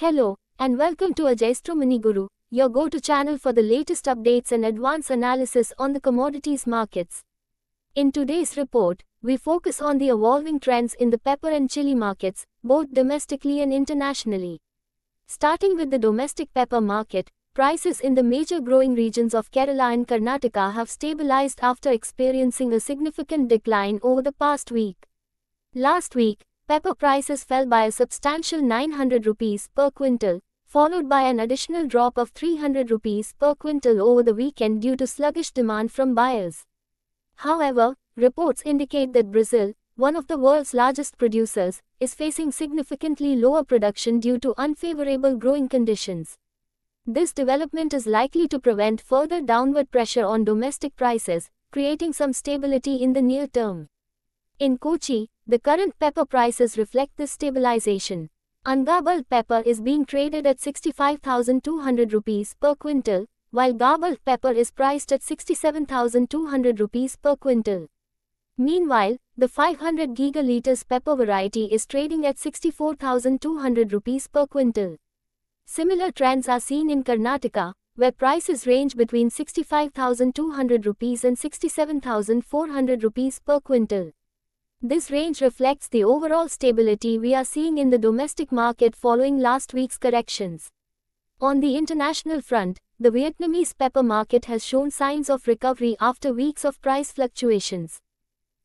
Hello, and welcome to Ajaystro Mini Guru, your go-to channel for the latest updates and advanced analysis on the commodities markets. In today's report, we focus on the evolving trends in the pepper and chili markets, both domestically and internationally. Starting with the domestic pepper market, prices in the major growing regions of Kerala and Karnataka have stabilized after experiencing a significant decline over the past week. Last week, pepper prices fell by a substantial 900 rupees per quintal, followed by an additional drop of 300 rupees per quintal over the weekend due to sluggish demand from buyers. However, reports indicate that Brazil, one of the world's largest producers, is facing significantly lower production due to unfavorable growing conditions. This development is likely to prevent further downward pressure on domestic prices, creating some stability in the near term. In Kochi, the current pepper prices reflect this stabilization. Ungarbled pepper is being traded at 65,200 rupees per quintal, while garbled pepper is priced at 67,200 rupees per quintal. Meanwhile, the 500 gigaliters pepper variety is trading at 64,200 rupees per quintal. Similar trends are seen in Karnataka, where prices range between 65,200 rupees and 67,400 rupees per quintal. This range reflects the overall stability we are seeing in the domestic market following last week's corrections. On the international front, the Vietnamese pepper market has shown signs of recovery after weeks of price fluctuations.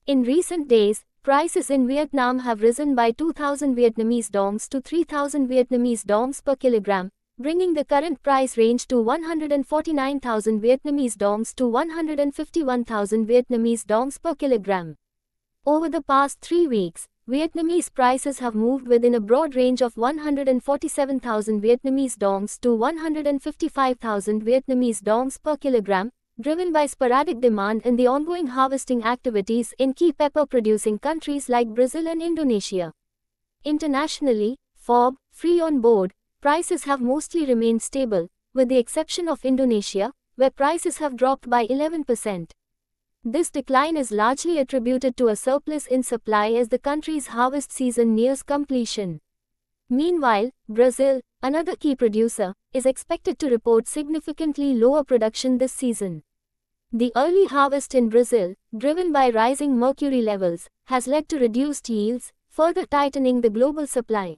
In recent days, prices in Vietnam have risen by 2,000 Vietnamese dongs to 3,000 Vietnamese dongs per kilogram, bringing the current price range to 149,000 Vietnamese dongs to 151,000 Vietnamese dongs per kilogram. Over the past three weeks, Vietnamese prices have moved within a broad range of 147,000 Vietnamese dongs to 155,000 Vietnamese dongs per kilogram, driven by sporadic demand and the ongoing harvesting activities in key pepper-producing countries like Brazil and Indonesia. Internationally, FOB, free on board, prices have mostly remained stable, with the exception of Indonesia, where prices have dropped by 11%. This decline is largely attributed to a surplus in supply as the country's harvest season nears completion. Meanwhile, Brazil, another key producer, is expected to report significantly lower production this season. The early harvest in Brazil, driven by rising mercury levels, has led to reduced yields, further tightening the global supply.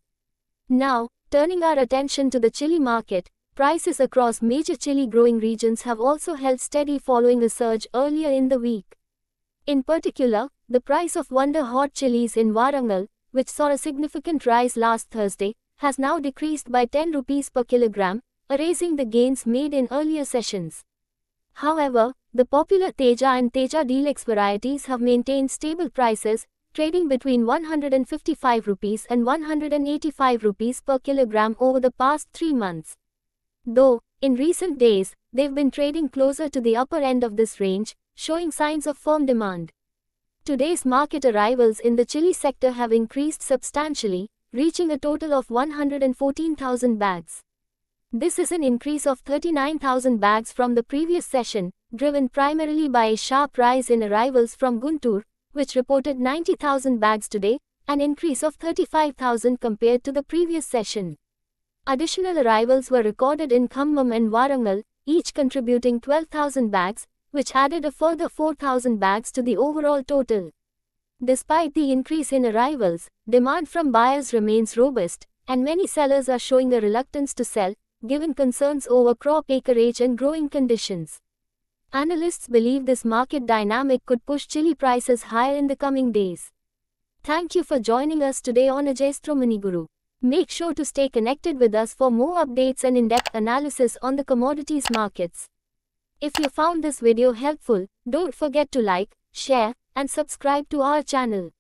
Now, turning our attention to the Chile market, Prices across major chili growing regions have also held steady following a surge earlier in the week. In particular, the price of Wonder Hot chilies in Warangal, which saw a significant rise last Thursday, has now decreased by 10 rupees per kilogram, erasing the gains made in earlier sessions. However, the popular Teja and Teja Deluxe varieties have maintained stable prices, trading between 155 rupees and 185 rupees per kilogram over the past 3 months. Though, in recent days, they've been trading closer to the upper end of this range, showing signs of firm demand. Today's market arrivals in the chili sector have increased substantially, reaching a total of 114,000 bags. This is an increase of 39,000 bags from the previous session, driven primarily by a sharp rise in arrivals from Guntur, which reported 90,000 bags today, an increase of 35,000 compared to the previous session. Additional arrivals were recorded in Khammam and Warangal, each contributing 12,000 bags, which added a further 4,000 bags to the overall total. Despite the increase in arrivals, demand from buyers remains robust, and many sellers are showing a reluctance to sell, given concerns over crop acreage and growing conditions. Analysts believe this market dynamic could push chili prices higher in the coming days. Thank you for joining us today on Ajay Stromaniguru. Make sure to stay connected with us for more updates and in-depth analysis on the commodities markets. If you found this video helpful, don't forget to like, share, and subscribe to our channel.